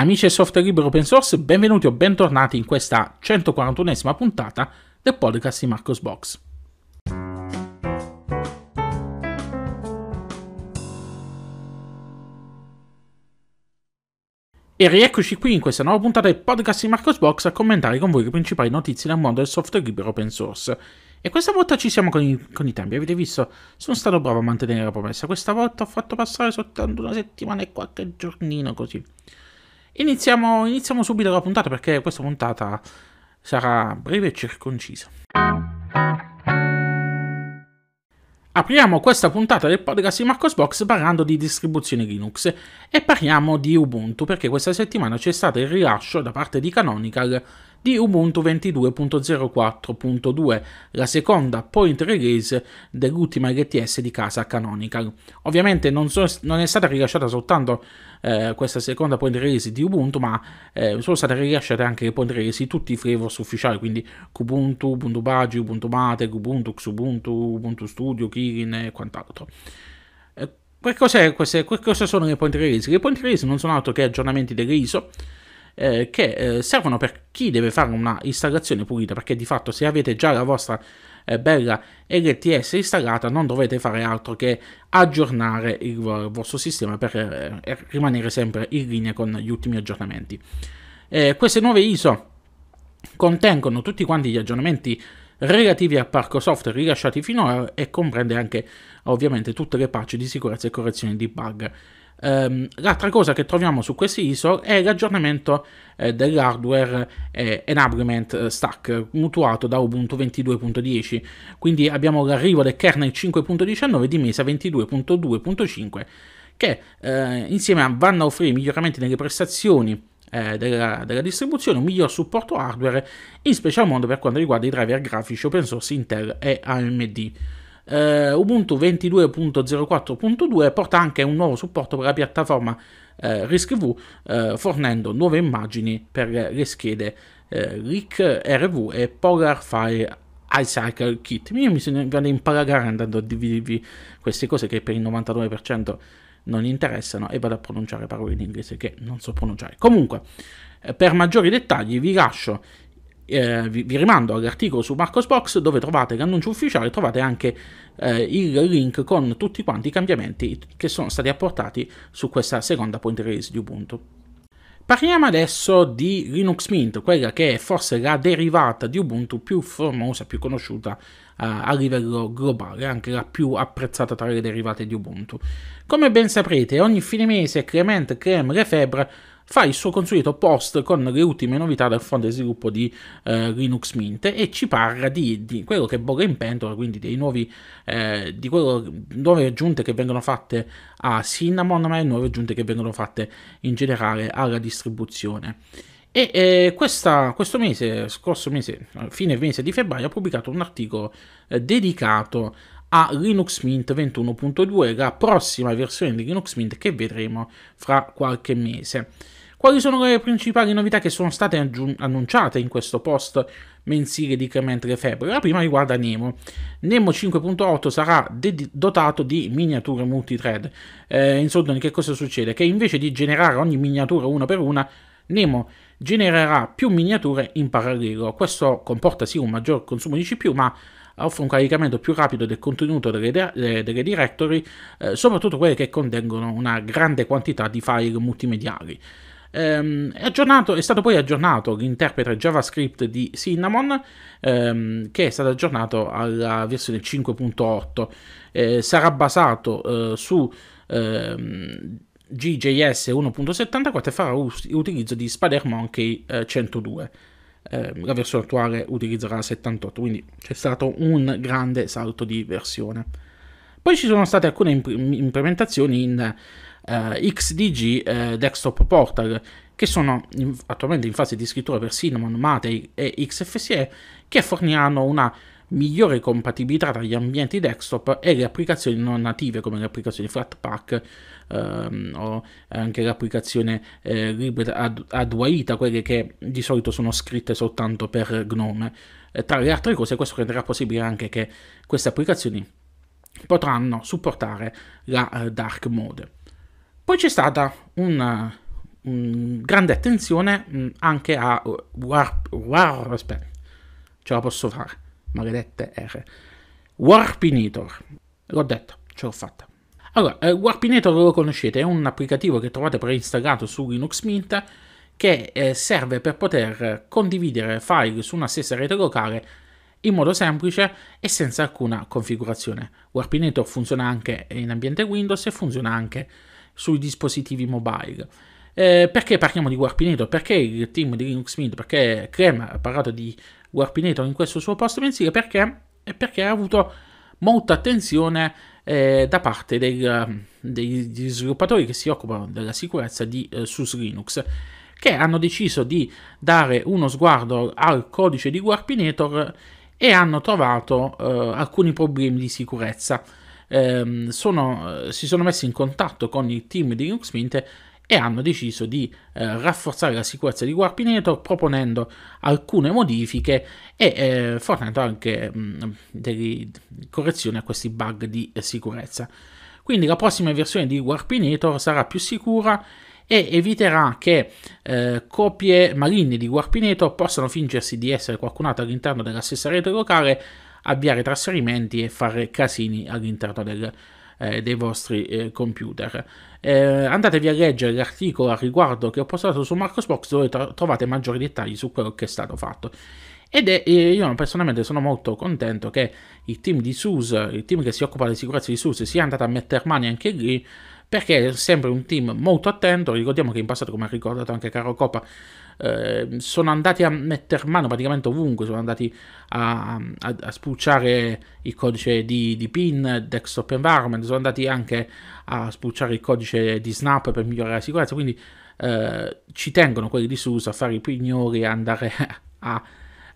Amici del software libero open source, benvenuti o bentornati in questa 141esima puntata del podcast di Marcos Box. E rieccoci qui in questa nuova puntata del podcast di Marcos Box a commentare con voi le principali notizie dal mondo del software libero open source. E questa volta ci siamo con i, con i, tempi, avete visto? Sono stato bravo a mantenere la promessa, questa volta ho fatto passare soltanto una settimana e qualche giornino così. Iniziamo, iniziamo subito la puntata perché questa puntata sarà breve e circoncisa. Apriamo questa puntata del podcast di Marcosbox parlando di distribuzione Linux e parliamo di Ubuntu perché questa settimana c'è stato il rilascio da parte di Canonical di Ubuntu 22.04.2, la seconda point release dell'ultima LTS di casa Canonical. Ovviamente non, so, non è stata rilasciata soltanto eh, questa seconda point release di Ubuntu, ma eh, sono state rilasciate anche le point release di tutti i flavors ufficiali, quindi Kubuntu, Ubuntu Bagi, Ubuntu Mate, Ubuntu, Xubuntu, Ubuntu Studio, Kirin e quant'altro. Eh, che, cos'è queste, che cosa sono le point release? Le point release non sono altro che aggiornamenti delle ISO, eh, che eh, servono per chi deve fare una installazione pulita, perché di fatto se avete già la vostra eh, bella LTS installata non dovete fare altro che aggiornare il, il vostro sistema per eh, rimanere sempre in linea con gli ultimi aggiornamenti. Eh, queste nuove ISO contengono tutti quanti gli aggiornamenti relativi al parco software rilasciati finora e comprende anche ovviamente tutte le patch di sicurezza e correzioni di bug Um, l'altra cosa che troviamo su questi ISO è l'aggiornamento eh, dell'hardware eh, enablement eh, stack mutuato da Ubuntu 22.10. Quindi abbiamo l'arrivo del kernel 5.19 di Mesa 22.2.5 che eh, insieme a vanno a offrire miglioramenti nelle prestazioni eh, della, della, distribuzione, un miglior supporto hardware, in special modo per quanto riguarda i driver grafici open source Intel e AMD eh, Ubuntu 22.04.2 porta anche un nuovo supporto per la piattaforma eh, RISC-V, eh, fornendo nuove immagini per le schede eh, RIC RV e PolarFire iCycle Kit. Io mi sono vado in andando a dividervi queste cose che per il 99% non interessano e vado a pronunciare parole in inglese che non so pronunciare. Comunque, eh, per maggiori dettagli vi lascio eh, vi, vi, rimando all'articolo su Marcosbox dove trovate l'annuncio ufficiale, trovate anche eh, il link con tutti quanti i cambiamenti che sono stati apportati su questa seconda point release di Ubuntu. Parliamo adesso di Linux Mint, quella che è forse la derivata di Ubuntu più famosa, più conosciuta eh, a livello globale, anche la più apprezzata tra le derivate di Ubuntu. Come ben saprete, ogni fine mese Clement Creme Lefebvre fa il suo consueto post con le ultime novità del fondo di sviluppo di eh, Linux Mint e ci parla di, di, quello che boga in pentola, quindi dei nuovi, eh, di quello, nuove aggiunte che vengono fatte a Cinnamon, ma le nuove aggiunte che vengono fatte in generale alla distribuzione. E eh, questa, questo mese, scorso mese, fine mese di febbraio, ha pubblicato un articolo eh, dedicato a Linux Mint 21.2, la prossima versione di Linux Mint che vedremo fra qualche mese. Quali sono le principali novità che sono state aggiun- annunciate in questo post mensile di Clemente Lefebvre? La prima riguarda Nemo. Nemo 5.8 sarà de- dotato di miniature multithread. Eh, in soldoni che cosa succede? Che invece di generare ogni miniatura una per una, Nemo genererà più miniature in parallelo. Questo comporta sì un maggior consumo di CPU, ma offre un caricamento più rapido del contenuto delle, de- delle directory, eh, soprattutto quelle che contengono una grande quantità di file multimediali. Ehm, è, aggiornato, è stato poi aggiornato l'interprete JavaScript di Cinnamon, ehm, che è stato aggiornato alla versione 5.8. Eh, sarà basato eh, su ehm, GJS 1.74 e farà us- utilizzo di Spider Monkey eh, 102. Ehm, la versione attuale utilizzerà 78, quindi c'è stato un grande salto di versione. Poi ci sono state alcune imp- implementazioni in eh, XDG eh, Desktop Portal, che sono in, attualmente in fase di scrittura per Cinnamon, Mate e XFSE, che forniranno una migliore compatibilità tra gli ambienti desktop e le applicazioni non native come le applicazioni Flatpak ehm, o anche l'applicazione eh, Libre Ad- Adwaita, quelle che di solito sono scritte soltanto per Gnome. Eh, tra le altre cose questo renderà possibile anche che queste applicazioni potranno supportare la eh, dark mode. Poi c'è stata una, un grande attenzione mm, anche a warp, warp, aspetta, ce la posso fare, maledette R. Warpinator, l'ho detto, ce l'ho fatta. Allora, eh, Warpinator lo conoscete, è un applicativo che trovate preinstallato su Linux Mint che eh, serve per poter condividere file su una stessa rete locale in modo semplice e senza alcuna configurazione. Warpinator funziona anche in ambiente Windows e funziona anche in sui dispositivi mobile. Eh, perché parliamo di Warpinator? Perché il team di Linux Mint? Perché Clem ha parlato di Warpinator in questo suo post mensile? Perché? Perché ha avuto molta attenzione eh, da parte del, um, degli sviluppatori che si occupano della sicurezza di eh, SUS Linux che hanno deciso di dare uno sguardo al codice di Warpinator e hanno trovato eh, alcuni problemi di sicurezza ehm, sono, eh, si sono messi in contatto con il team di Linux Mint e hanno deciso di eh, rafforzare la sicurezza di Warpinator proponendo alcune modifiche e eh, fornendo anche mh, mm, delle correzioni a questi bug di sicurezza. Quindi la prossima versione di Warpinator sarà più sicura e eviterà che eh, copie maligne di Warpinator possano fingersi di essere qualcun altro all'interno della stessa rete locale avviare trasferimenti e fare casini all'interno del, eh, dei vostri eh, computer. Eh, andatevi a leggere l'articolo a riguardo che ho postato su Marcosbox dove tro- trovate maggiori dettagli su quello che è stato fatto. Ed è, eh, io personalmente sono molto contento che il team di SUS, il team che si occupa di sicurezza di SUS, sia andato a mettere mani anche lì, perché è sempre un team molto attento. Ricordiamo che in passato, come ha ricordato anche Caro Coppa, Ehm, sono andati a mettere mano praticamente ovunque, sono andati a, a, a spulciare il codice di, di, PIN, desktop environment, sono andati anche a spulciare il codice di Snap per migliorare la sicurezza, quindi eh, ci tengono quelli di SUSE a fare i pignori e andare a,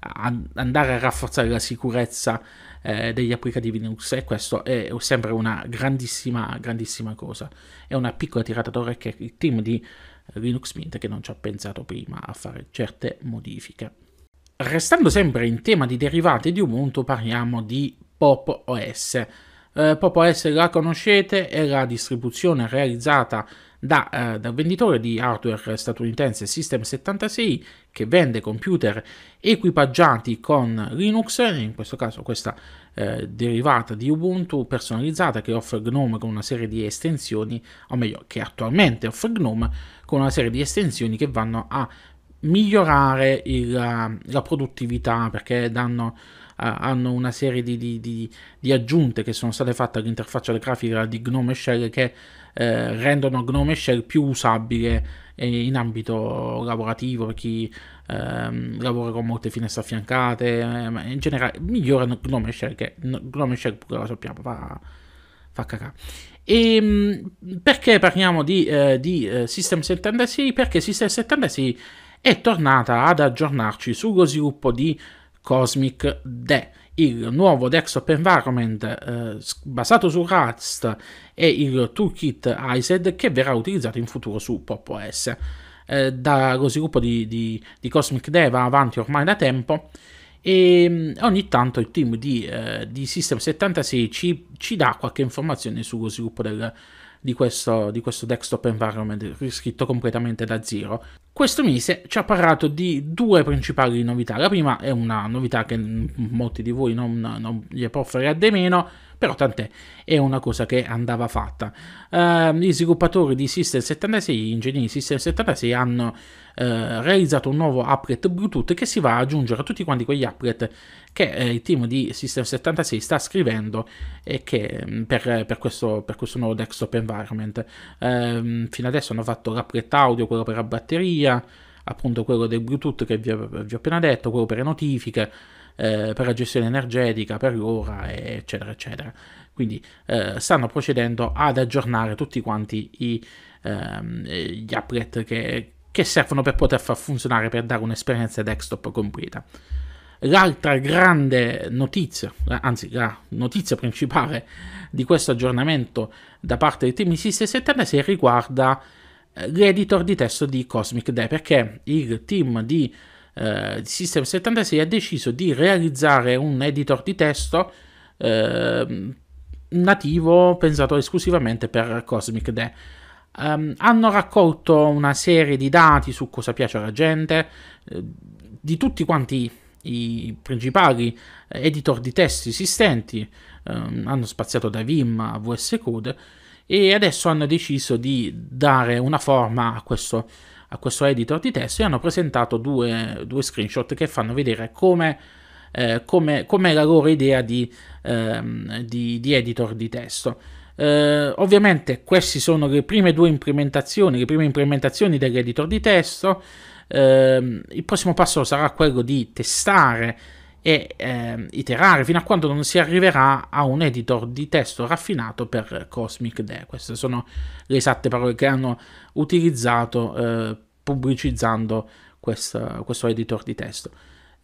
a, andare a rafforzare la sicurezza eh, degli applicativi Linux e questo è sempre una grandissima, grandissima cosa. È una piccola tirata d'ore che il team di Linux Mint che non ci ha pensato prima a fare certe modifiche. Restando sempre in tema di derivate di Ubuntu parliamo di Pop OS. Eh, Pop OS la conoscete, è la distribuzione realizzata da, eh, dal venditore di hardware statunitense System76 che vende computer equipaggiati con Linux, in questo caso questa eh, derivata di Ubuntu personalizzata che offre GNOME con una serie di estensioni, o meglio che attualmente offre GNOME con una serie di estensioni che vanno a migliorare il, eh, la, produttività perché danno eh, hanno una serie di, di, di, di, aggiunte che sono state fatte all'interfaccia grafica di Gnome Shell che eh, rendono Gnome Shell più usabile eh, in ambito lavorativo per chi ehm, lavora con molte finestre affiancate, eh, in generale migliorano Gnome Shell che Gnome Shell pure lo sappiamo fa, fa cacà. E ehm, perché parliamo di, eh, di eh, System 76? Perché System 76 è tornata ad aggiornarci sullo sviluppo di Cosmic D il nuovo desktop environment eh, basato su Rust e il toolkit ISED che verrà utilizzato in futuro su Pop OS. Eh, dallo sviluppo di, di, di Cosmic Dev va avanti ormai da tempo e mm, ogni tanto il team di, eh, di System 76 ci, ci, dà qualche informazione sullo sviluppo del, di questo, di questo desktop environment riscritto completamente da zero. Questo mese ci ha parlato di due principali novità. La prima è una novità che molti di voi non, non gli può fare a de meno, però tant'è, è una cosa che andava fatta. Uh, ehm, gli sviluppatori di System 76, gli ingegneri di System 76 hanno uh, realizzato un nuovo applet Bluetooth che si va ad aggiungere a tutti quanti quegli applet che eh, il team di System 76 sta scrivendo e che, mm, per, per, questo, per questo, nuovo desktop environment. Uh, fino adesso hanno fatto l'applet audio, quello per la batteria, appunto quello del Bluetooth che vi, vi ho appena detto, quello per le notifiche eh, per la gestione energetica, per l'ora, eccetera, eccetera. Quindi eh, stanno procedendo ad aggiornare tutti quanti i, ehm, eh, gli applet che, che servono per poter far funzionare, per dare un'esperienza desktop completa. L'altra grande notizia, eh, anzi la notizia principale di questo aggiornamento da parte del team di System 76 riguarda l'editor di testo di Cosmic Day, perché il team di eh, System 76 ha deciso di realizzare un editor di testo eh, nativo pensato esclusivamente per Cosmic Day. Um, ehm, hanno raccolto una serie di dati su cosa piace alla gente, eh, di tutti quanti i principali editor di testi esistenti, um, hanno spaziato da Vim a VS Code e adesso hanno deciso di dare una forma a questo a questo editor di testo e hanno presentato due, due screenshot che fanno vedere come eh, come, la loro idea di, ehm, di, di editor di testo. Eh, ovviamente queste sono le prime due implementazioni, le prime implementazioni dell'editor di testo. Eh, il prossimo passo sarà quello di testare e eh, iterare fino a quando non si arriverà a un editor di testo raffinato per Cosmic Day. Queste sono le esatte parole che hanno utilizzato eh, pubblicizzando questa, questo editor di testo.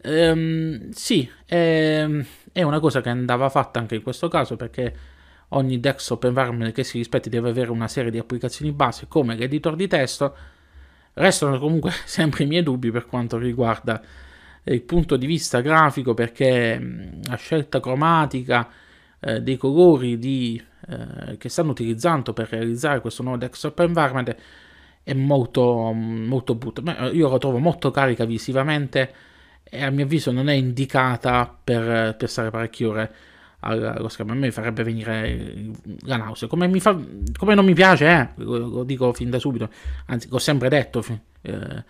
Ehm, sì, è, ehm, è una cosa che andava fatta anche in questo caso perché ogni desktop environment che si rispetti deve avere una serie di applicazioni base come l'editor di testo. Restano comunque sempre i miei dubbi per quanto riguarda il punto di vista grafico perché mm, la scelta cromatica eh, dei colori di, eh, che stanno utilizzando per realizzare questo nuovo desktop environment è molto, mm, molto brutta. Io la trovo molto carica visivamente e a mio avviso non è indicata per, per eh, stare parecchie ore allo schermo. A me farebbe venire la nausea. Come, fa, come non mi piace, eh, lo, lo, dico fin da subito, anzi l'ho sempre detto. Eh,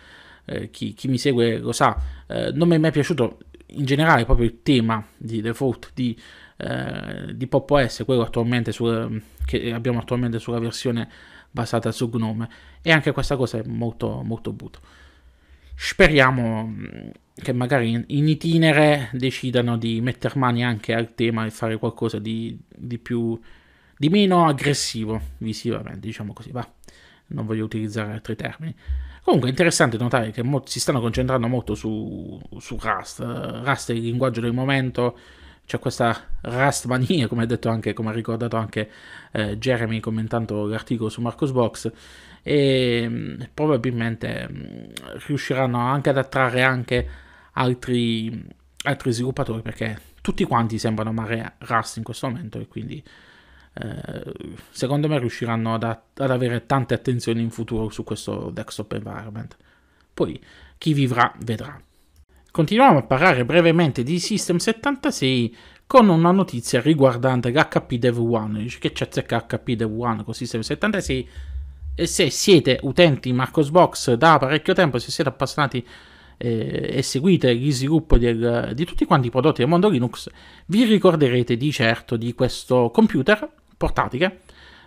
eh, chi, chi, mi segue lo sa, eh, non mi è mai piaciuto in generale proprio il tema di default di, eh, di Pop OS, quello attualmente sul, che abbiamo attualmente sulla versione basata su Gnome, e anche questa cosa è molto, molto brutta. Speriamo mm, che magari in itinere decidano di mettere mani anche al tema e fare qualcosa di, di più di meno aggressivo visivamente, diciamo così, va. Non voglio utilizzare altri termini. Comunque è interessante notare che mo- si stanno concentrando molto su, su Rust. Eh, Rust è il linguaggio del momento, c'è questa Rust mania, come ha detto anche, come ha ricordato anche eh, Jeremy commentando l'articolo su Marcosbox. e mh, mm, probabilmente mh, mm, riusciranno anche ad attrarre anche altri, mm, altri sviluppatori perché tutti quanti sembrano amare Rust in questo momento e quindi eh, secondo me riusciranno ad, ad, avere tante attenzioni in futuro su questo desktop environment. Poi chi vivrà vedrà. Continuiamo a parlare brevemente di System 76 con una notizia riguardante l'HP Dev 1. che c'è azzecca HP Dev 1 con System 76? E se siete utenti Marcosbox da parecchio tempo, se siete appassionati eh, e seguite gli sviluppi di tutti quanti i prodotti del mondo Linux, vi ricorderete di certo di questo computer portatile,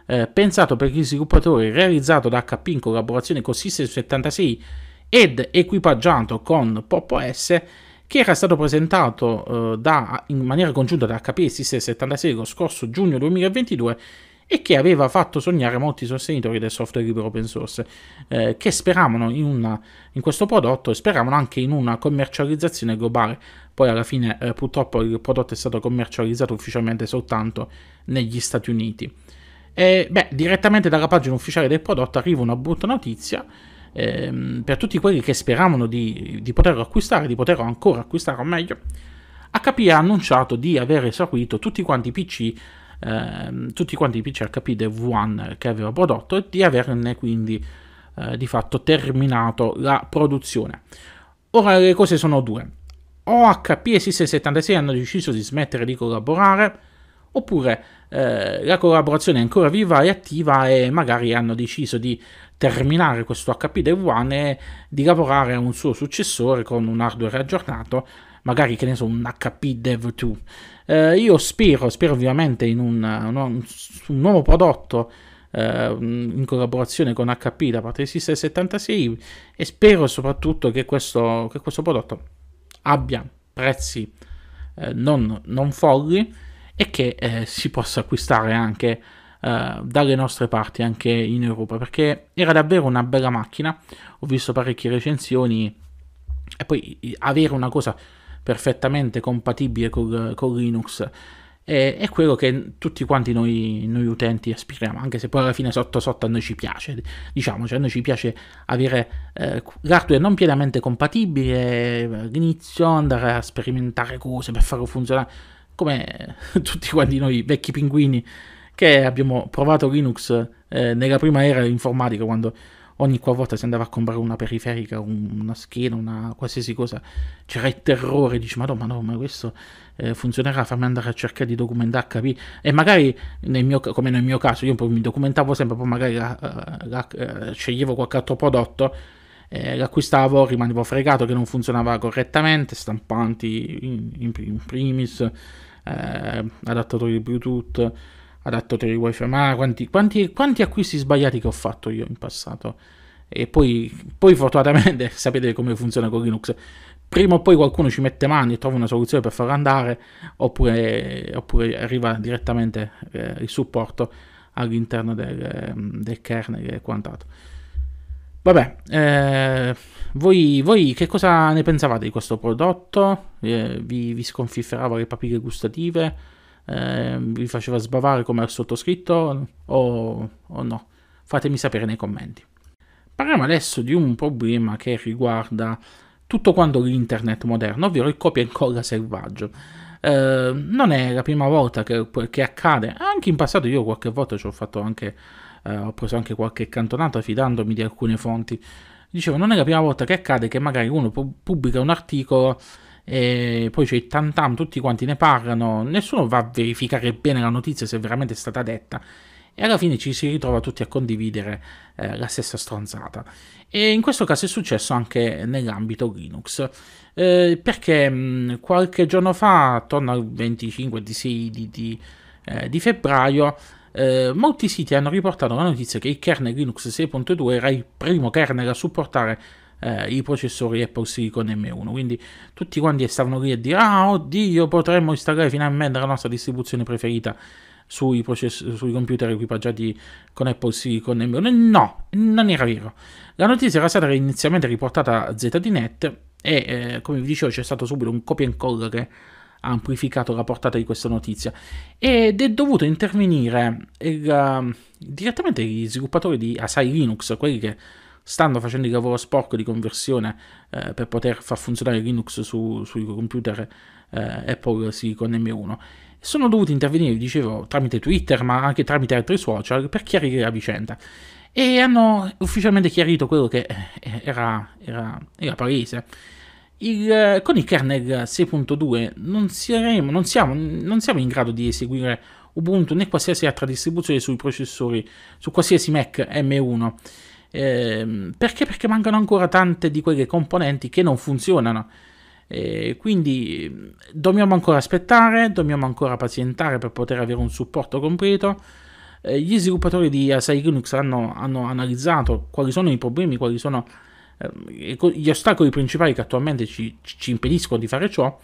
eh, pensato per gli sviluppatori, realizzato da HP in collaborazione con System 76 ed equipaggiato con Pop OS, che era stato presentato eh, da, in maniera congiunta da HP e System 76 lo scorso giugno 2022 e che aveva fatto sognare molti sostenitori del software libero open source, eh, che speravano in, una, in, questo prodotto e speravano anche in una commercializzazione globale. Poi alla fine eh, purtroppo il prodotto è stato commercializzato ufficialmente soltanto negli Stati Uniti. E, beh, direttamente dalla pagina ufficiale del prodotto arriva una brutta notizia ehm, per tutti quelli che speravano di, di poterlo acquistare, di poterlo ancora acquistare o meglio. HP ha annunciato di aver esaurito tutti quanti i PC ehm, tutti quanti i PC HP DEV1 che aveva prodotto e di averne quindi eh, di fatto terminato la produzione. Ora le cose sono due. O HP e System 76 hanno deciso di smettere di collaborare, oppure eh, la collaborazione è ancora viva e attiva e magari hanno deciso di terminare questo HP Dev One e di lavorare a un suo successore con un hardware aggiornato, magari che ne so un HP Dev 2 eh, io spero, spero ovviamente in una, un, un, nuovo prodotto eh, in collaborazione con HP da parte di System 76 e spero soprattutto che questo, che questo prodotto abbia prezzi eh, non, non, folli e che eh, si possa acquistare anche eh, dalle nostre parti anche in Europa perché era davvero una bella macchina ho visto parecchie recensioni e poi avere una cosa perfettamente compatibile con, con Linux E, è, quello che tutti quanti noi, noi, utenti aspiriamo, anche se poi alla fine sotto sotto a noi ci piace, diciamo, cioè a noi ci piace avere eh, l'hardware non pienamente compatibile all'inizio, andare a sperimentare cose per farlo funzionare, come tutti quanti noi vecchi pinguini che abbiamo provato Linux eh, nella prima era informatica quando ogni qualvolta si andava a comprare una periferica, una scheda, una qualsiasi cosa, c'era il terrore, dici ma no, ma no, ma questo eh, funzionerà, fammi andare a cercare di documentare, capire. E magari, nel mio, come nel mio caso, io mi documentavo sempre, poi magari la, la, la, eh, sceglievo qualche altro prodotto, eh, l'acquistavo, rimanevo fregato che non funzionava correttamente, stampanti in, in, in primis, eh, adattatori Bluetooth adattatore wifi, ma quanti, quanti, quanti, acquisti sbagliati che ho fatto io in passato. E poi, poi fortunatamente sapete come funziona con Linux. Prima o poi qualcuno ci mette mani e trova una soluzione per farlo andare, oppure, oppure arriva direttamente eh, il supporto all'interno del, ehm, del kernel e quant'altro. Vabbè, eh, voi, voi, che cosa ne pensavate di questo prodotto? Eh, vi, vi sconfifferava le papille gustative? eh, vi faceva sbavare come al sottoscritto o, o no? Fatemi sapere nei commenti. Parliamo adesso di un problema che riguarda tutto quanto l'internet moderno, ovvero il copia e incolla selvaggio. Eh, non è la prima volta che, che, accade, anche in passato io qualche volta ci ho fatto anche, eh, ho preso anche qualche cantonata fidandomi di alcune fonti. Dicevo, non è la prima volta che accade che magari uno pubblica un articolo e poi c'è il tantam, tutti quanti ne parlano, nessuno va a verificare bene la notizia se è veramente stata detta e alla fine ci si ritrova tutti a condividere eh, la stessa stronzata. E in questo caso è successo anche nell'ambito Linux, eh, perché mh, mm, qualche giorno fa, attorno al 25 di, di, di, eh, di febbraio, eh, molti siti hanno riportato la notizia che il kernel Linux 6.2 era il primo kernel a supportare eh, i processori Apple Silicon M1. Quindi tutti quanti stavano lì a dire: Ah, oddio, potremmo installare finalmente la nostra distribuzione preferita sui, process- sui computer equipaggiati con Apple Silicon M1. No, non era vero. La notizia era stata inizialmente riportata a ZDNet e, eh, come vi dicevo, c'è stato subito un copia e incolla che ha amplificato la portata di questa notizia ed è dovuto intervenire il, uh, eh, direttamente gli sviluppatori di Asai Linux, quelli che stanno facendo il lavoro sporco di conversione eh, per poter far funzionare Linux su, sui computer eh, Apple Silicon M1. Sono dovuti intervenire, dicevo, tramite Twitter, ma anche tramite altri social per chiarire la vicenda. E hanno ufficialmente chiarito quello che eh, era, era, era palese. Il, eh, con il kernel 6.2 non, saremo, non, siamo, non siamo in grado di eseguire Ubuntu né qualsiasi altra distribuzione sui processori, su qualsiasi Mac M1 eh, perché? Perché mancano ancora tante di quelle componenti che non funzionano. Eh, quindi mm, dobbiamo ancora aspettare, dobbiamo ancora pazientare per poter avere un supporto completo. Eh, gli sviluppatori di Asai Linux hanno, hanno, analizzato quali sono i problemi, quali sono ehm, gli ostacoli principali che attualmente ci, ci impediscono di fare ciò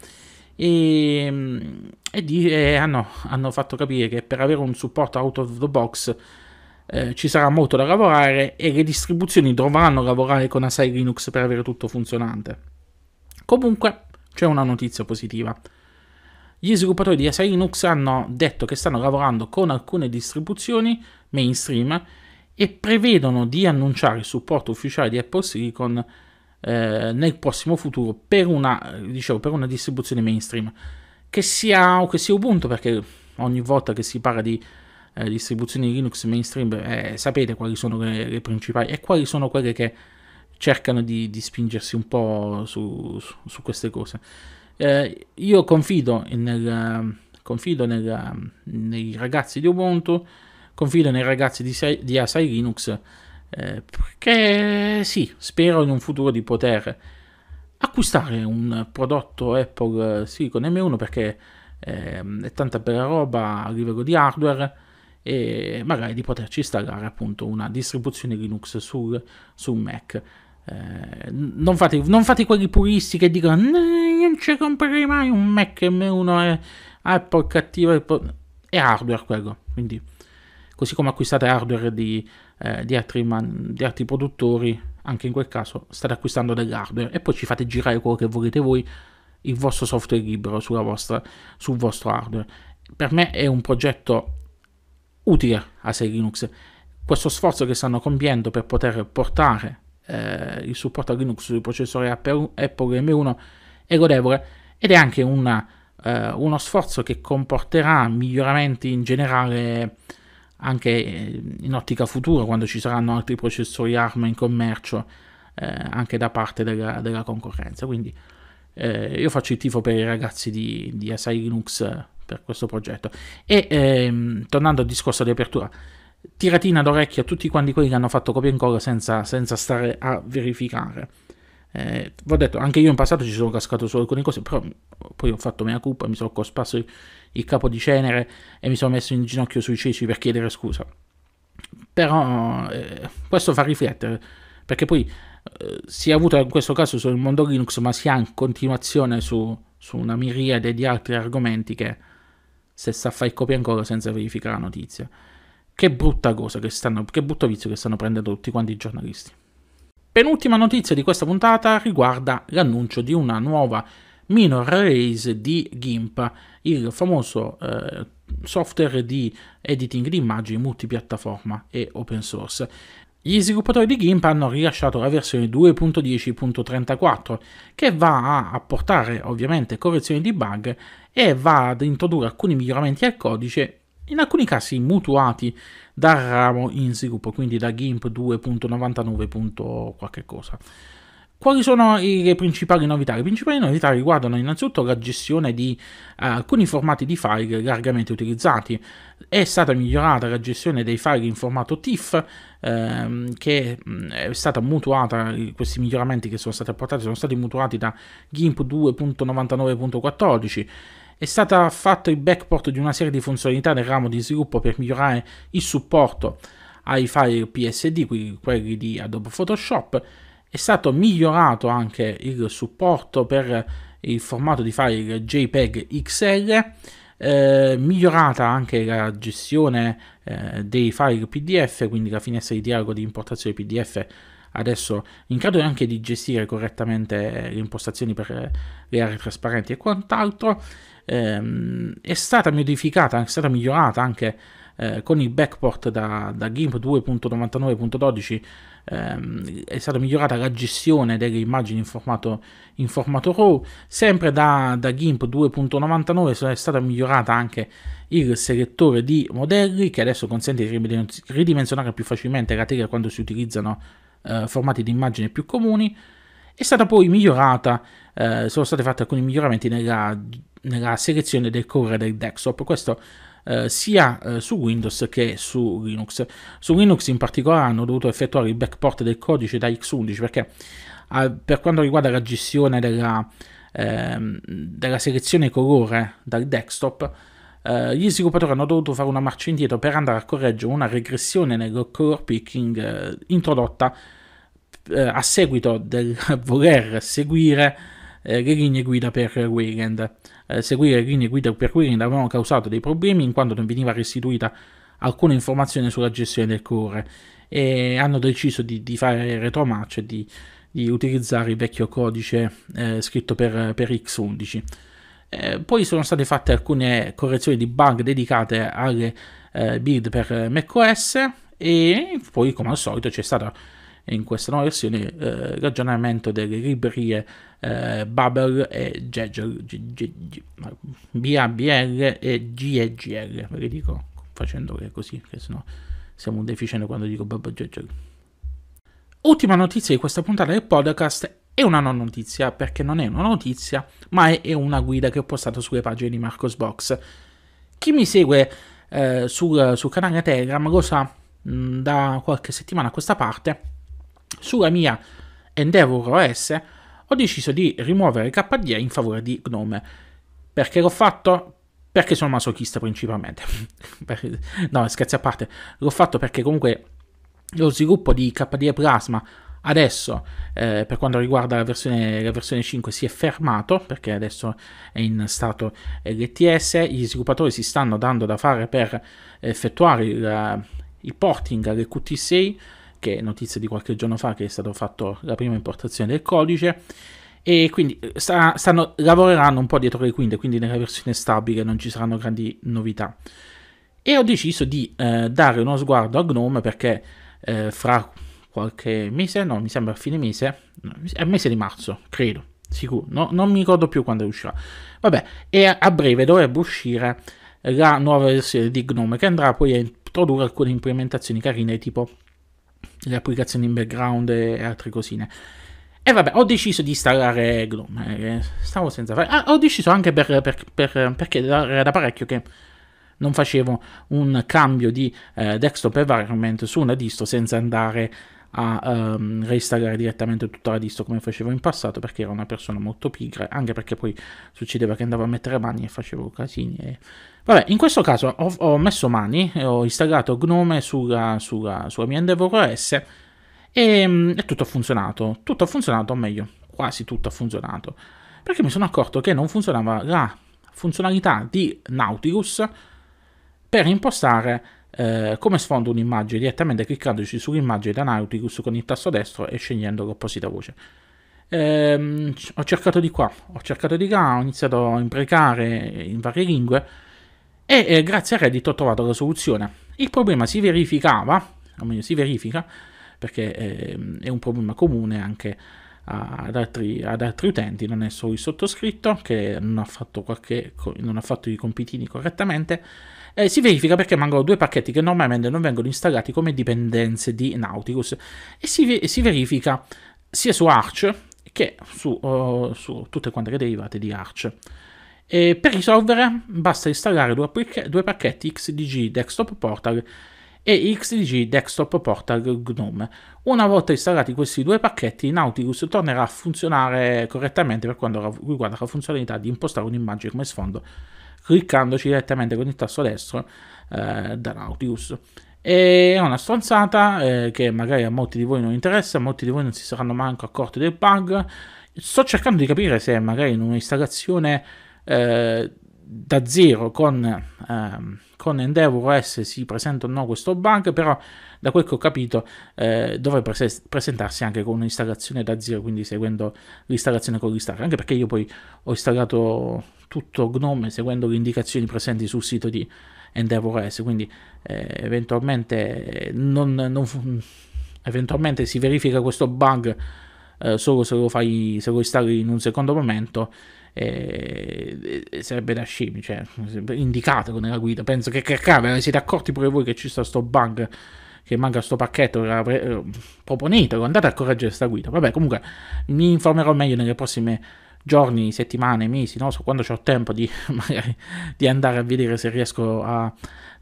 e, mm, e, di, e hanno, hanno fatto capire che per avere un supporto out of the box eh, ci sarà molto da lavorare e le distribuzioni dovranno lavorare con Asai Linux per avere tutto funzionante. Comunque c'è una notizia positiva. Gli sviluppatori di Asai Linux hanno detto che stanno lavorando con alcune distribuzioni mainstream e prevedono di annunciare il supporto ufficiale di Apple Silicon eh, nel prossimo futuro per una, dicevo, per una distribuzione mainstream. Che sia, che sia Ubuntu, perché ogni volta che si parla di eh, distribuzioni Linux mainstream, eh, sapete quali sono le, le, principali e quali sono quelle che cercano di, di spingersi un po' su, su, su queste cose. Eh, io confido, nel, confido nel, nei ragazzi di Ubuntu, confido nei ragazzi di, di Asai Linux, eh, perché sì, spero in un futuro di poter acquistare un prodotto Apple Silicon M1 perché ehm, è tanta bella roba a livello di hardware e magari di poterci installare appunto una distribuzione Linux sul, sul Mac. Eh, non, fate, non, fate, quelli puristi che dicono non ci comprerei mai un Mac M1 è eh, Apple cattiva è hardware quello quindi così come acquistate hardware di, eh, di, altri man... di, altri produttori anche in quel caso state acquistando dell'hardware e poi ci fate girare quello che volete voi il vostro software libero vostra, sul vostro hardware per me è un progetto utile a 6 Linux. Questo sforzo che stanno compiendo per poter portare eh, il supporto a Linux sui processori Apple, M1 è lodevole ed è anche una, eh, uno sforzo che comporterà miglioramenti in generale anche eh, in ottica futura quando ci saranno altri processori ARM in commercio eh, anche da parte della, della concorrenza. Quindi eh, io faccio il tifo per i ragazzi di, di SI Linux per questo progetto. E ehm, tornando al discorso di apertura, tiratina d'orecchio a tutti quanti quelli che hanno fatto copia e incolla senza, senza stare a verificare. Eh, vi ho detto, anche io in passato ci sono cascato su alcune cose, però poi ho fatto mea culpa, mi sono cospasso il, il capo di cenere e mi sono messo in ginocchio sui ceci per chiedere scusa. Però eh, questo fa riflettere, perché poi eh, si è avuto in questo caso sul mondo Linux, ma si ha in continuazione su, su una miriade di altri argomenti che se sa fare copia ancora senza verificare la notizia. Che brutta cosa che stanno, che brutto vizio che stanno prendendo tutti quanti i giornalisti. Penultima notizia di questa puntata riguarda l'annuncio di una nuova minor release di GIMP, il famoso eh, software di editing di immagini multipiattaforma e open source. Gli sviluppatori di GIMP hanno rilasciato la versione 2.10.34 che va a apportare ovviamente correzioni di bug e va ad introdurre alcuni miglioramenti al codice, in alcuni casi mutuati dal ramo in sviluppo, quindi da GIMP 2.99. qualche cosa. Quali sono le principali novità? Le principali novità riguardano innanzitutto la gestione di eh, alcuni formati di file largamente utilizzati. È stata migliorata la gestione dei file in formato TIFF, ehm, che mm, è stata mutuata, questi miglioramenti che sono stati apportati sono stati mutuati da GIMP 2.99.14. È stato fatto il backport di una serie di funzionalità nel ramo di sviluppo per migliorare il supporto ai file PSD, quelli di Adobe Photoshop è stato migliorato anche il supporto per il formato di file JPEG XL, eh, migliorata anche la gestione eh, dei file PDF, quindi la finestra di dialogo di importazione PDF adesso in grado anche di gestire correttamente eh, le impostazioni per eh, le aree trasparenti e quant'altro. Eh, è stata modificata, è stata migliorata anche eh, con il backport da, da GIMP 2.99.12 ehm, è stata migliorata la gestione delle immagini in formato, in formato RAW, sempre da, da GIMP 2.99 è stata migliorata anche il selettore di modelli che adesso consente di ridimensionare più facilmente la tela quando si utilizzano eh, formati di immagine più comuni. È stata poi migliorata, eh, sono stati fatti alcuni miglioramenti nella, nella selezione del core del desktop. Questo eh, sia eh, su Windows che su Linux. Su Linux in particolare hanno dovuto effettuare il backport del codice da X11 perché ah, per quanto riguarda la gestione della, ehm, della selezione colore dal desktop, eh, gli sviluppatori hanno dovuto fare una marcia indietro per andare a correggere una regressione nel color picking eh, introdotta a seguito del voler seguire le linee guida per Wayland eh, seguire linee guida per cui avevano causato dei problemi in quanto non veniva restituita alcuna informazione sulla gestione del core e hanno deciso di, di fare retromarcia e di, di, utilizzare il vecchio codice eh, scritto per, per X11. Eh, poi sono state fatte alcune correzioni di bug dedicate alle eh, build per macOS e poi come al solito c'è stata in questa nuova versione eh, ragionamento delle librerie eh, Babel e Gegel, BABL e GEGL, ve li dico facendo così, che sennò siamo un deficiente quando dico Babel Gegel. Ultima notizia di questa puntata del podcast è una non notizia, perché non è una notizia, ma è, è una guida che ho postato sulle pagine di Marcosbox. Chi mi segue eh, sul, sul, canale Telegram lo sa mm, da qualche settimana a questa parte sulla mia Endeavor OS ho deciso di rimuovere KDE in favore di Gnome. Perché l'ho fatto? Perché sono masochista principalmente. no, scherzi a parte, l'ho fatto perché comunque lo sviluppo di KDE Plasma adesso eh, per quanto riguarda la versione, la versione, 5 si è fermato perché adesso è in stato LTS, gli sviluppatori si stanno dando da fare per effettuare il, il porting alle QT6 che è notizia di qualche giorno fa che è stata fatta la prima importazione del codice e quindi eh, sta, stanno, lavoreranno un po' dietro le quinte, quindi nella versione stabile non ci saranno grandi novità. E ho deciso di eh, dare uno sguardo a Gnome perché eh, fra qualche mese, no mi sembra a fine mese, è mese di marzo, credo, sicuro, no, non mi ricordo più quando uscirà. Vabbè, e a breve dovrebbe uscire la nuova versione di Gnome che andrà poi a introdurre alcune implementazioni carine tipo le applicazioni in background e altre cosine. E vabbè, ho deciso di installare Gloom. Eh, stavo senza fare. Ah, ho deciso anche per, per, per, perché era da parecchio che non facevo un cambio di eh, desktop environment su una distro senza andare a um, reinstallare direttamente tutta la distro come facevo in passato perché ero una persona molto pigra anche perché poi succedeva che andavo a mettere mani e facevo casini e... vabbè in questo caso ho, ho messo mani e ho installato Gnome sulla, sulla, sulla mia Endeavor OS e, e mm, tutto ha funzionato tutto ha funzionato o meglio quasi tutto ha funzionato perché mi sono accorto che non funzionava la funzionalità di Nautilus per impostare eh, come sfondo un'immagine direttamente cliccandoci sull'immagine da Nautilus con il tasto destro e scegliendo l'opposita voce. Ehm, ho cercato di qua, ho cercato di là, ho iniziato a imprecare in varie lingue e eh, grazie a Reddit ho trovato la soluzione. Il problema si verificava, o meglio si verifica, perché eh, è un problema comune anche ad altri, ad altri, utenti, non è solo il sottoscritto che non ha fatto, qualche, non ha fatto i compitini correttamente, eh, si verifica perché mancano due pacchetti che normalmente non vengono installati come dipendenze di Nautilus e si, si verifica sia su Arch che su, uh, su tutte quante le derivate di Arch. E per risolvere basta installare due, due pacchetti XDG Desktop Portal e XDG Desktop Portal GNOME. Una volta installati questi due pacchetti, Nautilus tornerà a funzionare correttamente per quanto riguarda la funzionalità di impostare un'immagine come sfondo cliccandoci direttamente con il tasto destro eh, da Nautilus. E è una stronzata eh, che magari a molti di voi non interessa, a molti di voi non si saranno manco accorti del bug. Sto cercando di capire se magari in un'installazione eh, da zero con, ehm, con Endeavor OS si presenta o no questo bug, però da quel che ho capito eh, dovrebbe pres- presentarsi anche con un'installazione da zero, quindi seguendo l'installazione con l'installer, anche perché io poi ho installato tutto Gnome seguendo le indicazioni presenti sul sito di EndeavorOS, quindi eh, eventualmente, non, non, eventualmente, si verifica questo bug eh, solo se lo, fai, se lo installi in un secondo momento. E eh, eh, sarebbe da scemi, cioè, indicatelo nella guida. Penso che, che cavolo, siete accorti pure voi che ci sta sto bug che manca sto pacchetto, eh, eh proponetelo, andate a correggere sta guida. Vabbè, comunque mi informerò meglio nelle prossime giorni, settimane, mesi, no? so, quando ho tempo di, magari, di, andare a vedere se riesco a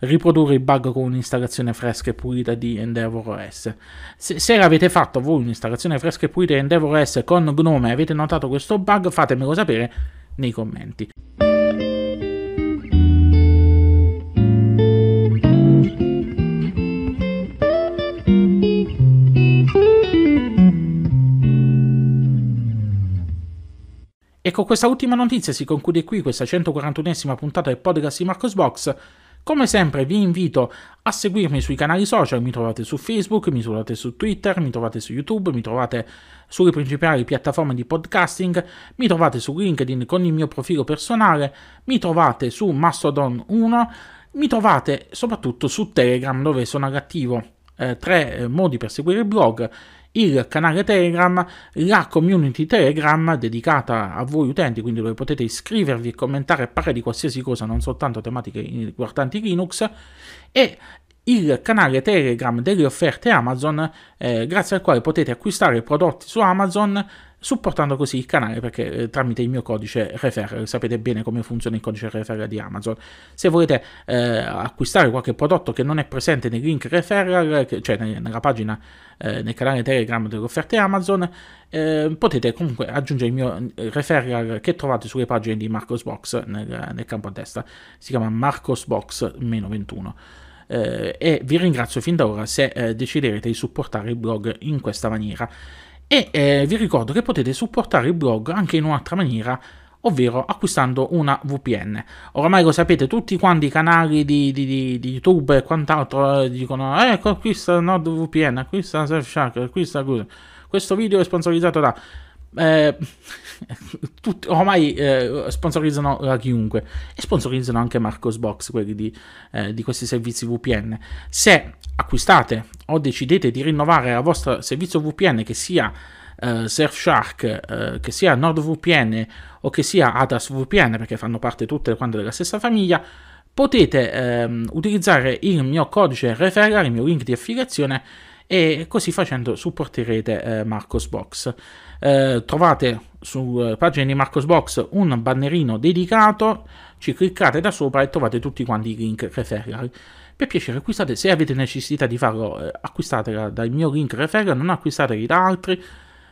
riprodurre il bug con un'installazione fresca e pulita di Endeavor OS. Se, se avete fatto voi un'installazione fresca e pulita di Endeavor OS con Gnome e avete notato questo bug, fatemelo sapere nei commenti. E con questa ultima notizia si conclude qui questa 141esima puntata del podcast di Marcos Box. Come sempre vi invito a seguirmi sui canali social, mi trovate su Facebook, mi trovate su Twitter, mi trovate su YouTube, mi trovate sulle principali piattaforme di podcasting, mi trovate su LinkedIn con il mio profilo personale, mi trovate su Mastodon 1, mi trovate soprattutto su Telegram dove sono all'attivo eh, tre eh, modi per seguire il blog il canale Telegram, la community Telegram dedicata a voi utenti, quindi dove potete iscrivervi e commentare e parlare di qualsiasi cosa, non soltanto tematiche riguardanti Linux, e il canale Telegram delle offerte Amazon, eh, grazie al quale potete acquistare prodotti su Amazon supportando così il canale perché eh, tramite il mio codice referral sapete bene come funziona il codice referral di Amazon se volete eh, acquistare qualche prodotto che non è presente nel link referral che, cioè nella pagina eh, nel canale Telegram delle offerte Amazon eh, potete comunque aggiungere il mio eh, referral che trovate sulle pagine di Marcosbox nel, nel campo a destra si chiama Marcosbox-21 eh, e vi ringrazio fin da ora se eh, deciderete di supportare il blog in questa maniera. E eh, vi ricordo che potete supportare il blog anche in un'altra maniera, ovvero acquistando una VPN. Oramai lo sapete, tutti quanti i canali di, di, di, di YouTube e quant'altro eh, dicono ecco acquista NordVPN, acquista Surfshark, acquista... Questo video è sponsorizzato da... Eh, tutti, ormai eh, sponsorizzano a chiunque e sponsorizzano anche Marcos Box, quelli di, eh, di, questi servizi VPN. Se acquistate o decidete di rinnovare il vostro servizio VPN, che sia eh, Surfshark, eh, che sia NordVPN o che sia Adas VPN, perché fanno parte tutte quante della stessa famiglia, potete ehm, utilizzare il mio codice referral, il mio link di affiliazione e così facendo supporterete eh, Marcos Box eh, trovate sulla eh, pagina di Marcosbox un bannerino dedicato, ci cliccate da sopra e trovate tutti quanti i link referral. Per piacere acquistate, se avete necessità di farlo, eh, acquistatela dal mio link referral, non acquistateli da altri,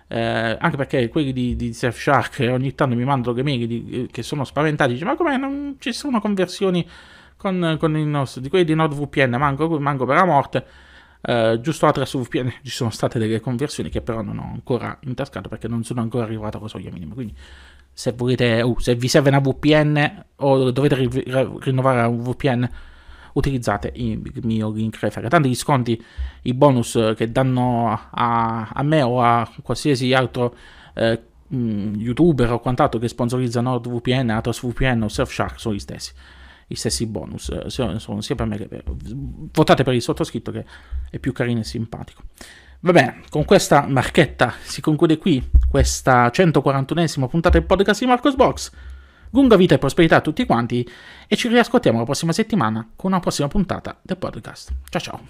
eh, anche perché quelli di, di Surfshark eh, ogni tanto mi mandano le mail di, eh, che sono spaventati, dice ma come non ci sono conversioni con, con il nostro, di quelli di NordVPN, manco, manco per la morte eh, giusto la 3 VPN ci sono state delle conversioni che però non ho ancora intascato perché non sono ancora arrivato alla soglia minima. Quindi se, volete, uh, se vi serve una VPN o dovete ri- rinnovare un VPN, utilizzate il mio link referral. Tanti gli sconti, i bonus eh, che danno a, a me o a qualsiasi altro eh, youtuber o quant'altro che sponsorizza NordVPN, AtosVPN o Surfshark sono gli stessi i stessi bonus, eh, sono sia per me che per... votate per il sottoscritto che è più carino e simpatico. Va bene, con questa marchetta si conclude qui questa 141esima puntata del podcast di Marcos Box. Lunga vita e prosperità a tutti quanti e ci riascoltiamo la prossima settimana con una prossima puntata del podcast. Ciao ciao!